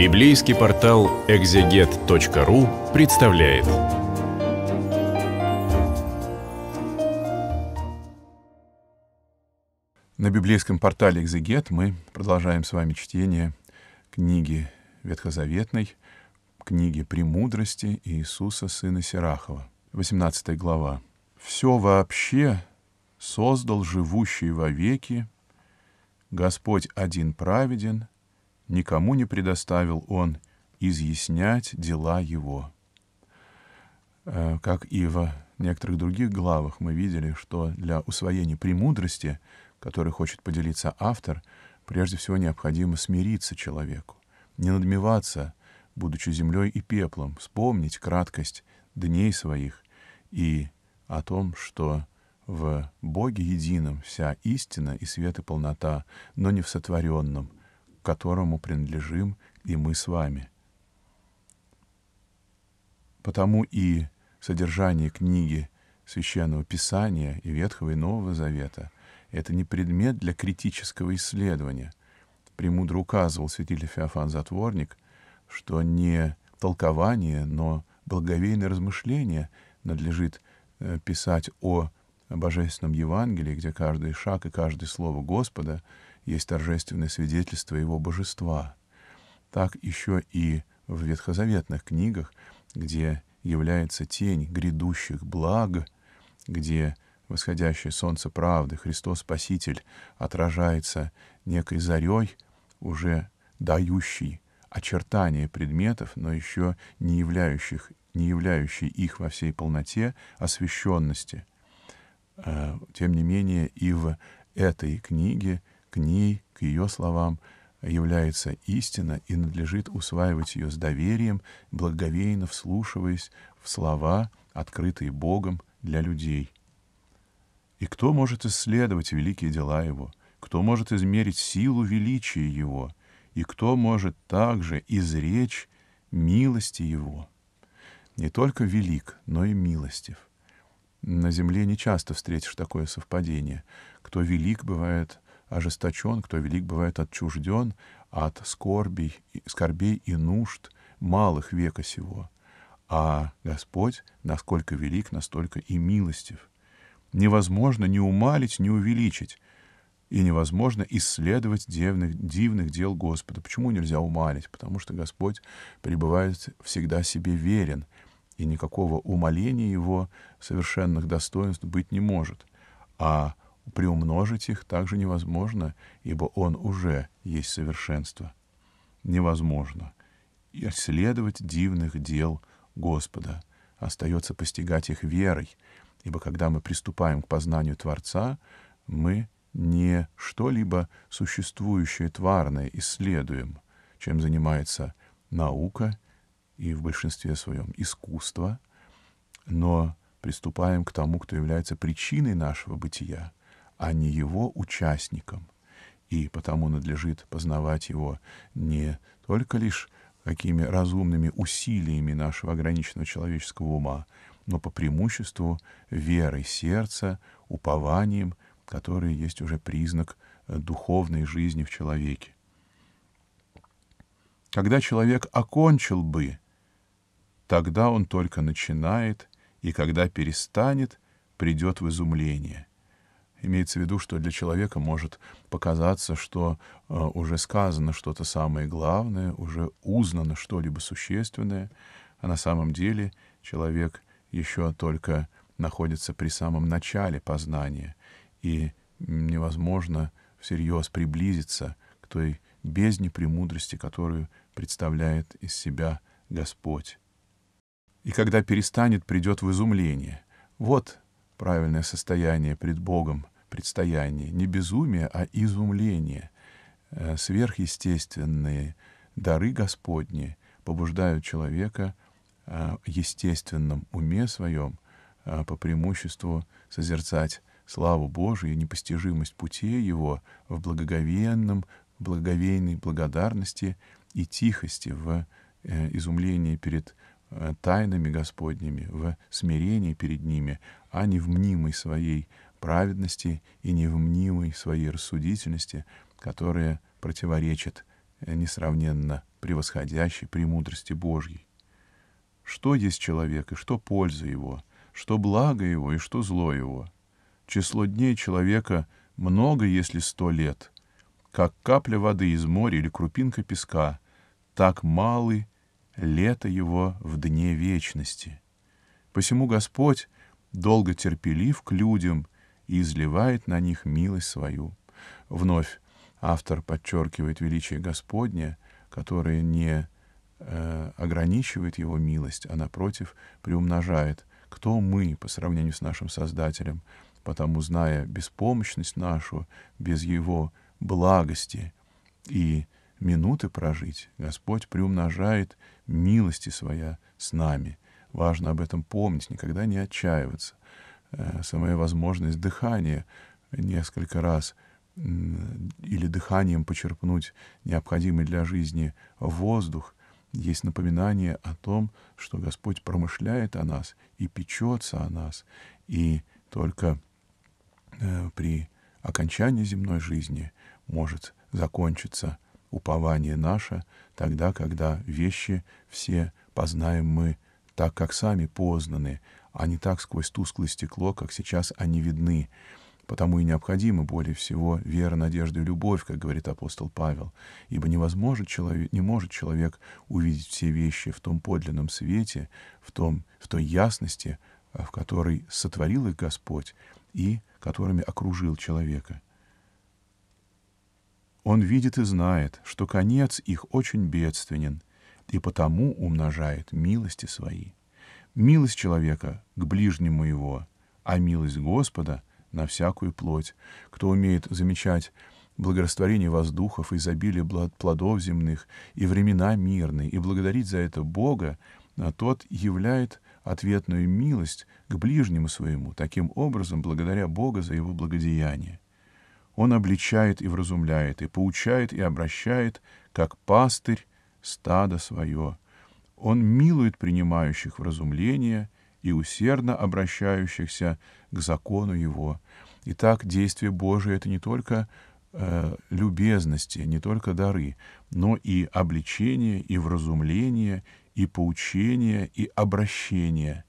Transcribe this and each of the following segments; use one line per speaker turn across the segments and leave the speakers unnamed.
Библейский портал экзегет.ру представляет. На библейском портале «Экзегет» мы продолжаем с вами чтение книги Ветхозаветной, книги «Премудрости Иисуса, сына Сирахова», 18 глава. «Все вообще создал живущий вовеки, Господь один праведен — никому не предоставил он изъяснять дела его. Э, как и в некоторых других главах мы видели, что для усвоения премудрости, которой хочет поделиться автор, прежде всего необходимо смириться человеку, не надмеваться, будучи землей и пеплом, вспомнить краткость дней своих и о том, что в Боге едином вся истина и свет и полнота, но не в сотворенном — которому принадлежим и мы с вами. Потому и содержание книги Священного Писания и Ветхого и Нового Завета — это не предмет для критического исследования. Премудро указывал святитель Феофан Затворник, что не толкование, но благовейное размышление надлежит э, писать о Божественном Евангелии, где каждый шаг и каждое слово Господа — есть торжественное свидетельство его божества. Так еще и в ветхозаветных книгах, где является тень грядущих благ, где восходящее солнце правды, Христос Спаситель, отражается некой зарей, уже дающей очертания предметов, но еще не, являющих, не являющей их во всей полноте освященности. Э, тем не менее, и в этой книге к ней, к ее словам является истина и надлежит усваивать ее с доверием, благовейно вслушиваясь в слова, открытые Богом для людей. И кто может исследовать великие дела Его? Кто может измерить силу величия Его? И кто может также изречь милости Его? Не только велик, но и милостив. На земле не часто встретишь такое совпадение. Кто велик, бывает ожесточен, кто велик, бывает отчужден от скорбей, скорбей и нужд малых века сего. А Господь, насколько велик, настолько и милостив. Невозможно ни умалить, ни увеличить, и невозможно исследовать дивных, дивных дел Господа. Почему нельзя умалить? Потому что Господь пребывает всегда себе верен, и никакого умаления его совершенных достоинств быть не может. А приумножить их также невозможно, ибо он уже есть совершенство. Невозможно. исследовать дивных дел Господа. Остается постигать их верой, ибо когда мы приступаем к познанию Творца, мы не что-либо существующее тварное исследуем, чем занимается наука и в большинстве своем искусство, но приступаем к тому, кто является причиной нашего бытия — а не его участником. И потому надлежит познавать его не только лишь какими разумными усилиями нашего ограниченного человеческого ума, но по преимуществу верой сердца, упованием, которое есть уже признак э, духовной жизни в человеке. Когда человек окончил бы, тогда он только начинает, и когда перестанет, придет в изумление. Имеется в виду, что для человека может показаться, что э, уже сказано что-то самое главное, уже узнано что-либо существенное, а на самом деле человек еще только находится при самом начале познания, и невозможно всерьез приблизиться к той бездне премудрости, которую представляет из себя Господь. И когда перестанет, придет в изумление. Вот правильное состояние пред Богом — предстояние, не безумие, а изумление. Э, сверхъестественные дары Господни побуждают человека э, в естественном уме своем э, по преимуществу созерцать славу Божию и непостижимость путей его в благоговенном, благоговейной благодарности и тихости, в изумлении перед тайнами Господними, в смирении перед ними, а не в мнимой своей праведности и невмнимой своей рассудительности, которая противоречит э, несравненно превосходящей премудрости Божьей. Что есть человек и что польза его, что благо его и что зло его? Число дней человека много, если сто лет. Как капля воды из моря или крупинка песка, так малы лето его в дне вечности. Посему Господь долго терпелив к людям и изливает на них милость свою. Вновь автор подчеркивает величие Господне, которое не э, ограничивает его милость, а напротив приумножает. Кто мы по сравнению с нашим Создателем? Потому, зная беспомощность нашу, без его благости и минуты прожить, Господь приумножает милости своя с нами. Важно об этом помнить, никогда не отчаиваться. Э, самая возможность дыхания несколько раз или дыханием почерпнуть необходимый для жизни воздух, есть напоминание о том, что Господь промышляет о нас и печется о нас, и только э, при окончании земной жизни может закончиться упование наше, тогда, когда вещи все познаем мы так, как сами познаны, а не так сквозь тусклое стекло, как сейчас они видны. Потому и необходимы более всего вера, надежда и любовь, как говорит апостол Павел, ибо невозможно человек, не может человек увидеть все вещи в том подлинном свете, в, том, в той ясности, э, в которой сотворил их Господь и которыми окружил человека. Он видит и знает, что конец их очень бедственен, и потому умножает милости свои. Милость человека к ближнему его, а милость Господа на всякую плоть. Кто умеет замечать благорастворение воздухов, изобилие плодов земных и времена мирные, и благодарить за это Бога, а тот являет ответную милость к ближнему своему, таким образом, благодаря Бога за его благодеяние. Он обличает и вразумляет, и поучает, и обращает, как пастырь стада свое. Он милует принимающих в разумление и усердно обращающихся к закону Его. Итак, действие Божие — это не только э, любезности, не только дары, но и обличение, и вразумление, и поучение, и обращение.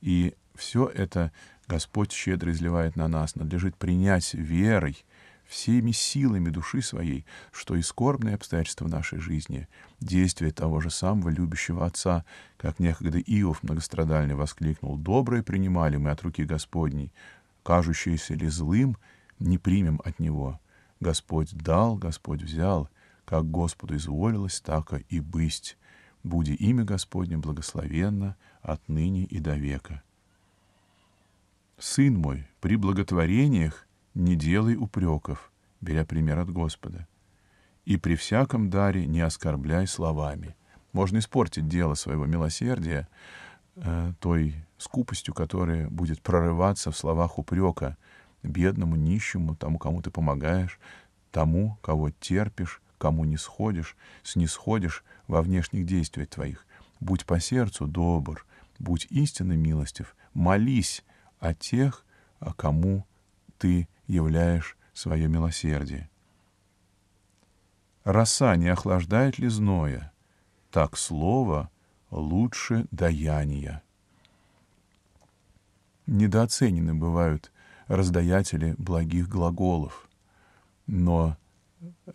И все это Господь щедро изливает на нас, надлежит принять верой — всеми силами души своей, что и скорбные обстоятельства нашей жизни — действие того же самого любящего Отца, как некогда Иов многострадальный воскликнул, «Доброе принимали мы от руки Господней, кажущееся ли злым, не примем от Него. Господь дал, Господь взял, как Господу изволилось, так и бысть. Буди имя Господне благословенно отныне и до века». Сын мой, при благотворениях не делай упреков, беря пример от Господа. И при всяком даре не оскорбляй словами. Можно испортить дело своего милосердия э, той скупостью, которая будет прорываться в словах упрека бедному, нищему, тому, кому ты помогаешь, тому, кого терпишь, кому не сходишь, снисходишь во внешних действиях твоих. Будь по сердцу добр, будь истинно милостив, молись о тех, кому ты являешь свое милосердие. Роса не охлаждает ли зноя? Так слово лучше даяния. Недооценены бывают раздаятели благих глаголов, но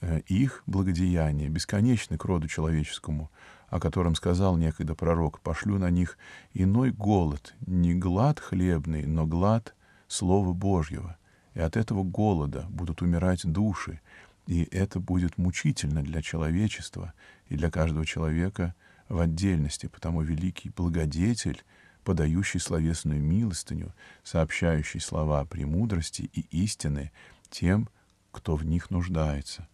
э, их благодеяние бесконечны к роду человеческому, о котором сказал некогда пророк, пошлю на них иной голод, не глад хлебный, но глад Слова Божьего. И от этого голода будут умирать души, и это будет мучительно для человечества и для каждого человека в отдельности, потому великий благодетель, подающий словесную милостыню, сообщающий слова премудрости и истины тем, кто в них нуждается.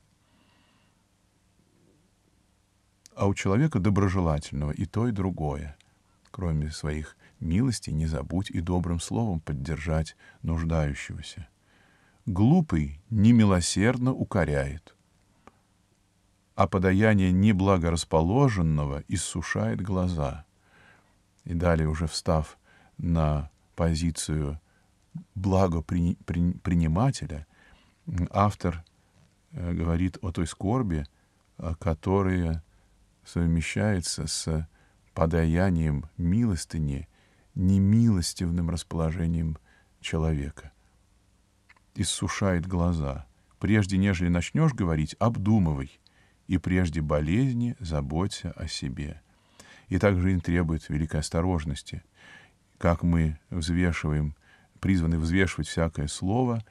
А у человека доброжелательного и то, и другое. Кроме своих милостей, не забудь и добрым словом поддержать нуждающегося глупый немилосердно укоряет, а подаяние неблагорасположенного иссушает глаза. И далее уже встав на позицию благопринимателя, автор э, говорит о той скорби, которая совмещается с подаянием милостыни немилостивным расположением человека иссушает глаза. Прежде нежели начнешь говорить, обдумывай, и прежде болезни заботься о себе. И так жизнь требует великой осторожности. Как мы взвешиваем, призваны взвешивать всякое слово,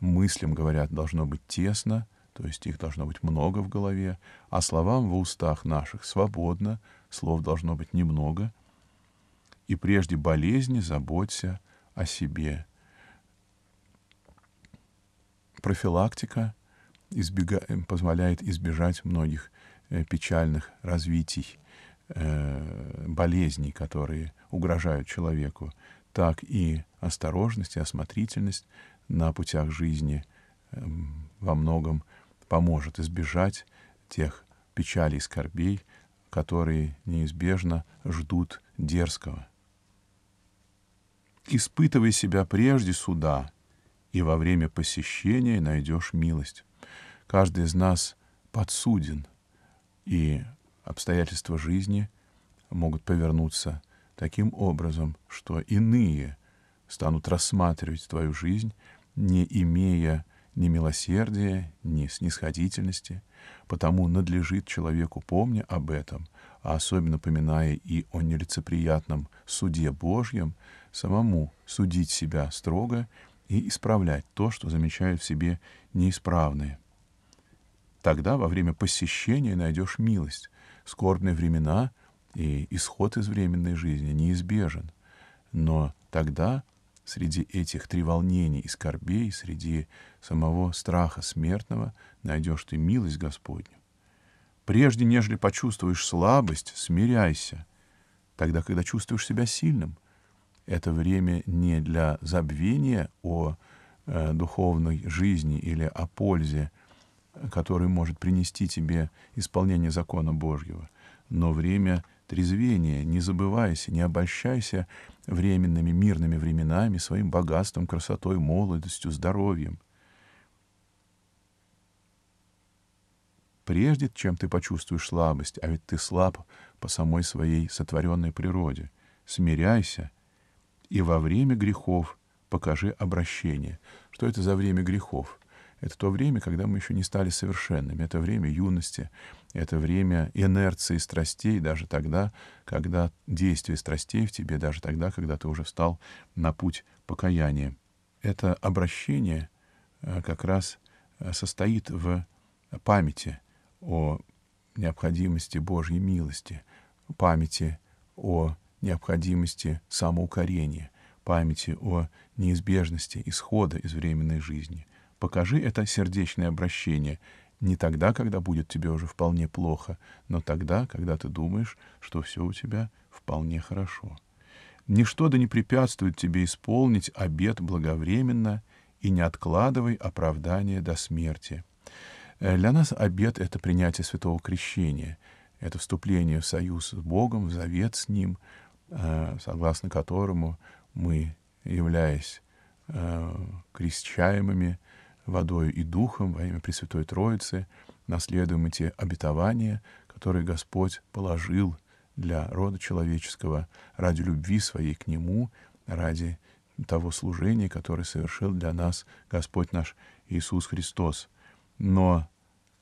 мыслям, говорят, должно быть тесно, то есть их должно быть много в голове, а словам в устах наших свободно, слов должно быть немного. И прежде болезни заботься о себе профилактика избега... Э, позволяет избежать многих э, печальных развитий э, болезней, которые угрожают человеку, так и осторожность и осмотрительность на путях жизни эм, во многом поможет избежать тех печалей и скорбей, которые неизбежно ждут дерзкого. Испытывай себя прежде суда — и во время посещения найдешь милость. Каждый из нас подсуден, и обстоятельства жизни могут повернуться таким образом, что иные станут рассматривать твою жизнь, не имея ни милосердия, ни снисходительности, потому надлежит человеку, помня об этом, а особенно поминая и о нелицеприятном суде Божьем, самому судить себя строго и исправлять то, что замечают в себе неисправные. Тогда во время посещения найдешь милость. Скорбные времена и исход из временной жизни неизбежен. Но тогда среди этих треволнений и скорбей, среди самого страха смертного, найдешь ты милость Господню. Прежде, нежели почувствуешь слабость, смиряйся. Тогда, когда чувствуешь себя сильным — это время не для забвения о э, духовной жизни или о пользе, которую может принести тебе исполнение закона Божьего, но время трезвения, не забывайся, не обольщайся временными мирными временами, своим богатством, красотой, молодостью, здоровьем. Прежде чем ты почувствуешь слабость, а ведь ты слаб по самой своей сотворенной природе, смиряйся — и во время грехов покажи обращение. Что это за время грехов? Это то время, когда мы еще не стали совершенными. Это время юности, это время инерции страстей, даже тогда, когда действие страстей в тебе, даже тогда, когда ты уже встал на путь покаяния. Это обращение э, как раз э, состоит в памяти о необходимости Божьей милости, памяти о необходимости самоукорения, памяти о неизбежности исхода из временной жизни. Покажи это сердечное обращение не тогда, когда будет тебе уже вполне плохо, но тогда, когда ты думаешь, что все у тебя вполне хорошо. Ничто да не препятствует тебе исполнить обет благовременно и не откладывай оправдание до смерти. Э, для нас обет — это принятие святого крещения, это вступление в союз с Богом, в завет с Ним — Э, согласно которому мы, являясь э, крещаемыми водою и духом во имя Пресвятой Троицы, наследуем и те обетования, которые Господь положил для рода человеческого ради любви своей к Нему, ради того служения, которое совершил для нас Господь наш Иисус Христос. Но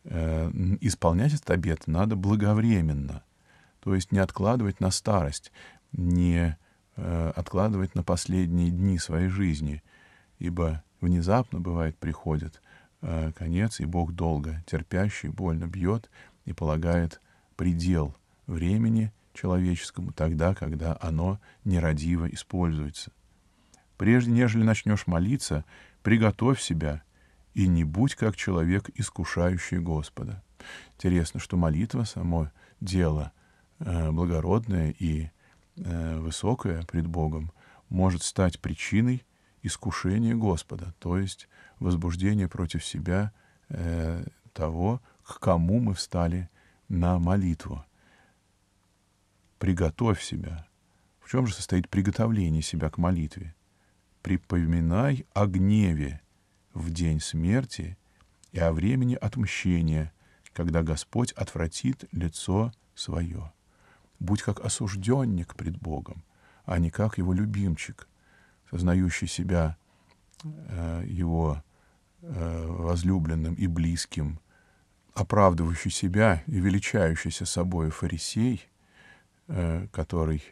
э, исполнять этот обет надо благовременно, то есть не откладывать на старость не э, откладывать на последние дни своей жизни, ибо внезапно, бывает, приходит э, конец, и Бог долго, терпящий, больно бьет и полагает предел времени человеческому тогда, когда оно нерадиво используется. Прежде нежели начнешь молиться, приготовь себя и не будь как человек, искушающий Господа. Интересно, что молитва само дело э, благородное и Э, высокое пред Богом может стать причиной искушения Господа, то есть возбуждения против себя э, того, к кому мы встали на молитву. Приготовь себя. В чем же состоит приготовление себя к молитве? Припоминай о гневе в день смерти и о времени отмщения, когда Господь отвратит лицо свое будь как осужденник пред Богом, а не как его любимчик, сознающий себя э, его э, возлюбленным и близким, оправдывающий себя и величающийся собой фарисей, э, который,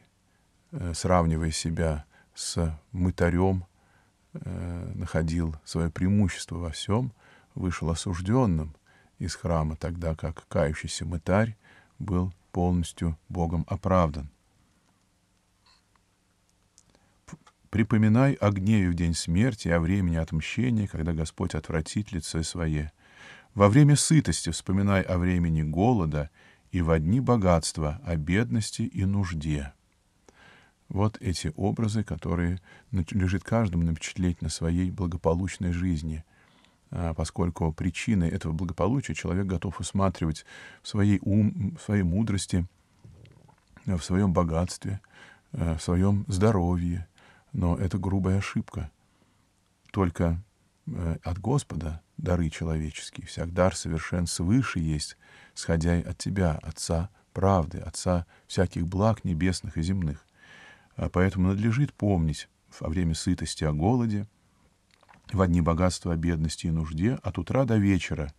э, сравнивая себя с мытарем, э, находил свое преимущество во всем, вышел осужденным из храма, тогда как кающийся мытарь был полностью Богом оправдан. Припоминай о гневе в день смерти, о времени отмщения, когда Господь отвратит лицо свое. Во время сытости вспоминай о времени голода и во дни богатства, о бедности и нужде. Вот эти образы, которые лежит каждому напечатлеть на своей благополучной жизни – а, поскольку причины этого благополучия человек готов усматривать в своей, ум, в своей мудрости, э, в своем богатстве, э, в своем здоровье. Но это грубая ошибка. Только э, от Господа дары человеческие, всяк дар совершен свыше есть, сходя от Тебя, Отца правды, Отца всяких благ небесных и земных. А поэтому надлежит помнить во время сытости о голоде — в одни богатства о бедности и нужде от утра до вечера.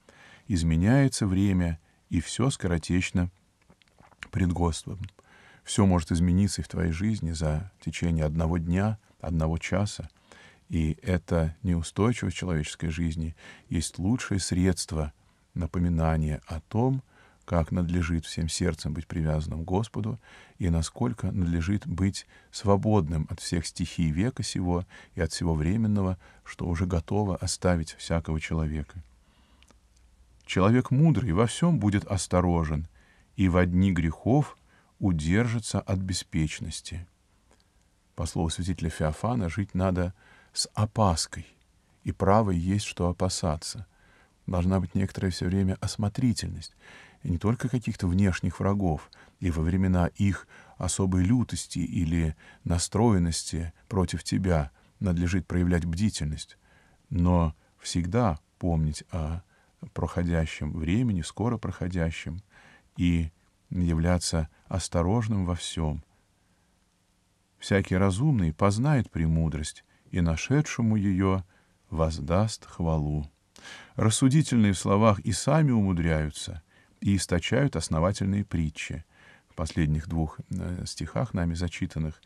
Изменяется время, и все скоротечно пред Господом. Все может измениться и в твоей жизни за течение одного дня, одного часа. И эта неустойчивость человеческой жизни есть лучшее средство напоминания о том, что как надлежит всем сердцем быть привязанным к Господу и насколько надлежит быть свободным от всех стихий века сего и от всего временного, что уже готово оставить всякого человека. Человек мудрый во всем будет осторожен и во дни грехов удержится от беспечности. По слову святителя Феофана, жить надо с опаской, и право есть что опасаться — должна быть некоторая все время осмотрительность и не только каких-то внешних врагов, и во времена их особой лютости или настроенности против тебя надлежит проявлять бдительность, но всегда помнить о проходящем времени, скоро проходящем, и являться осторожным во всем. Всякий разумный познает премудрость, и нашедшему ее воздаст хвалу. Рассудительные в словах и сами умудряются — и источают основательные притчи. В последних двух э, стихах, нами зачитанных,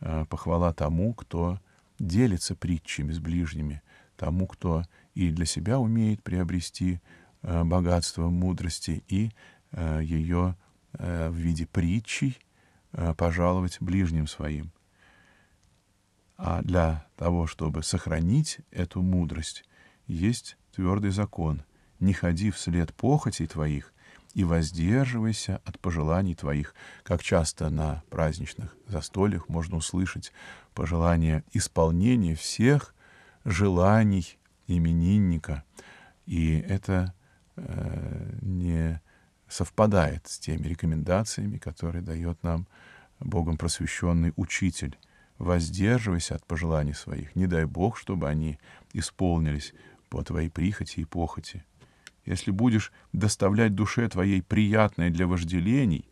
э, похвала тому, кто делится притчами с ближними, тому, кто и для себя умеет приобрести э, богатство мудрости и ее в виде притчей пожаловать ближним своим. А для того, чтобы сохранить эту мудрость, есть твердый закон. Не ходи вслед похотей твоих, и воздерживайся от пожеланий твоих, как часто на праздничных застольях можно услышать пожелание исполнения всех желаний именинника. И это э, не совпадает с теми рекомендациями, которые дает нам Богом просвещенный учитель. Воздерживайся от пожеланий своих, не дай Бог, чтобы они исполнились по твоей прихоти и похоти. Если будешь доставлять душе твоей приятное для вожделений,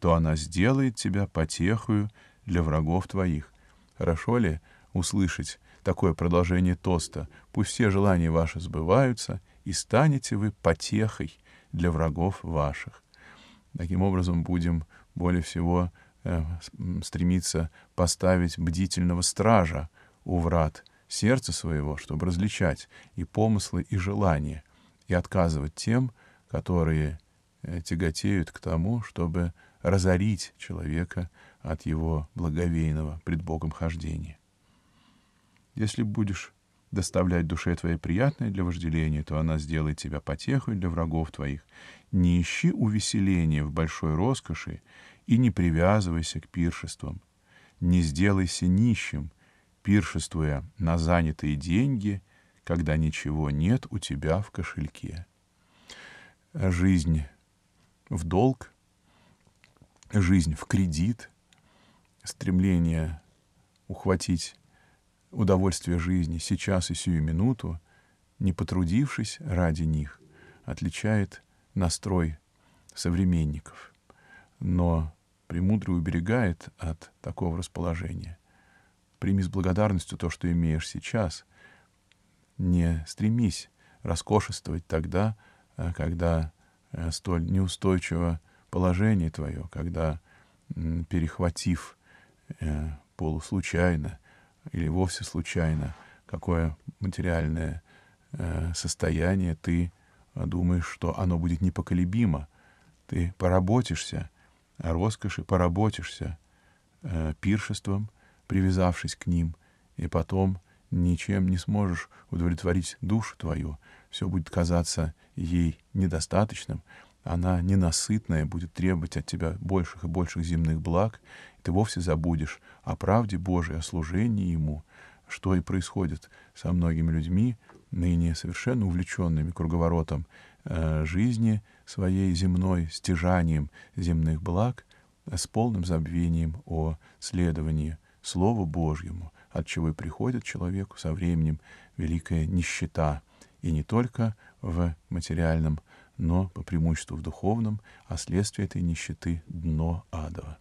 то она сделает тебя потехою для врагов твоих. Хорошо ли услышать такое продолжение тоста? Пусть все желания ваши сбываются, и станете вы потехой для врагов ваших. Таким образом, будем более всего э, стремиться поставить бдительного стража у врат сердца своего, чтобы различать и помыслы, и желания — и отказывать тем, которые э, тяготеют к тому, чтобы разорить человека от его благовейного пред Богом хождения. Если будешь доставлять душе твоей приятное для вожделения, то она сделает тебя потехой для врагов твоих. Не ищи увеселения в большой роскоши и не привязывайся к пиршествам. Не сделайся нищим, пиршествуя на занятые деньги — когда ничего нет у тебя в кошельке. Жизнь в долг, жизнь в кредит, стремление ухватить удовольствие жизни сейчас и сию минуту, не потрудившись ради них, отличает настрой современников, но премудрый уберегает от такого расположения. Прими с благодарностью то, что имеешь сейчас, не стремись роскошествовать тогда, э, когда э, столь неустойчиво положение твое, когда, перехватив э, полуслучайно или вовсе случайно, какое материальное состояние, ты думаешь, что оно будет непоколебимо. Ты поработишься о роскоши, поработишься пиршеством, привязавшись к ним, и потом ничем не сможешь удовлетворить душу твою, все будет казаться ей недостаточным, она ненасытная будет требовать от тебя больших и больших земных благ, и ты вовсе забудешь о правде Божией, о служении Ему, что и происходит со многими людьми, ныне совершенно увлеченными круговоротом э, жизни своей земной, стяжанием земных благ, э, с полным забвением о следовании Слову Божьему, от чего и приходит человеку со временем великая нищета, и не только в материальном, но по преимуществу в духовном, а следствие этой нищеты — дно адово.